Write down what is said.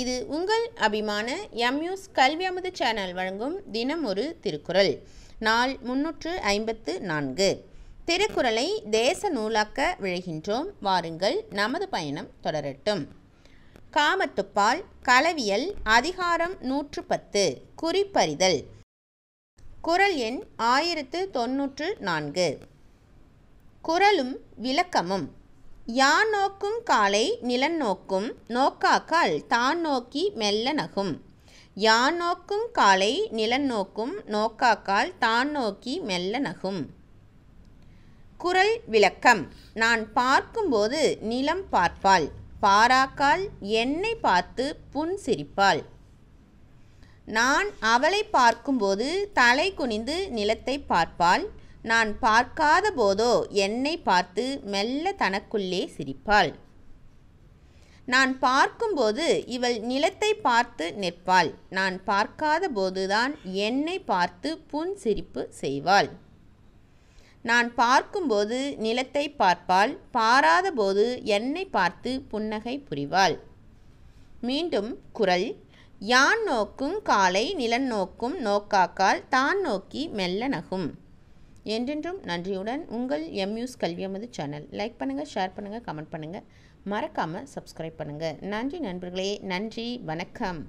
இது உங்கள் அபிமான எம்யூஸ் கல்வி அமுது சேனல் வழங்கும் தினம் ஒரு திருக்குறள் நாள் முன்னூற்று ஐம்பத்து நான்கு திருக்குறளை தேச நூலாக்க விழைகின்றோம் வாருங்கள் நமது பயணம் தொடரட்டும் காமத்துப்பால் களவியல் அதிகாரம் நூற்று பத்து குறிப்பறிதல் குரல் எண் ஆயிரத்து தொன்னூற்று நான்கு குரலும் விளக்கமும் யான் நோக்கும் காலை நிலன் நோக்கும் நோக்காக்கால் தான் நோக்கி மெல்ல நகும் யான் நோக்கும் காலை நிலன் நோக்கும் நோக்காக்கால் தான் நோக்கி மெல்ல நகும் குரல் விளக்கம் நான் பார்க்கும்போது நிலம் பார்ப்பாள் பாராக்கால் என்னை பார்த்து புன் சிரிப்பாள் நான் அவளை பார்க்கும்போது தலை குனிந்து நிலத்தை பார்ப்பாள் நான் பார்க்காத போதோ என்னை பார்த்து மெல்ல தனக்குள்ளே சிரிப்பாள் நான் பார்க்கும்போது இவள் நிலத்தை பார்த்து நிற்பாள் நான் பார்க்காத போதுதான் என்னை பார்த்து சிரிப்பு செய்வாள் நான் பார்க்கும்போது நிலத்தை பார்ப்பாள் பாராத போது என்னை பார்த்து புன்னகை புரிவாள் மீண்டும் குரல் யான் நோக்கும் காலை நிலநோக்கும் நோக்காக்கால் தான் நோக்கி மெல்ல நகும் என்றென்றும் நன்றியுடன் உங்கள் எம்யூஸ் அமது சேனல் லைக் பண்ணுங்கள் ஷேர் பண்ணுங்கள் கமெண்ட் பண்ணுங்கள் மறக்காமல் சப்ஸ்கிரைப் பண்ணுங்கள் நன்றி நண்பர்களே நன்றி வணக்கம்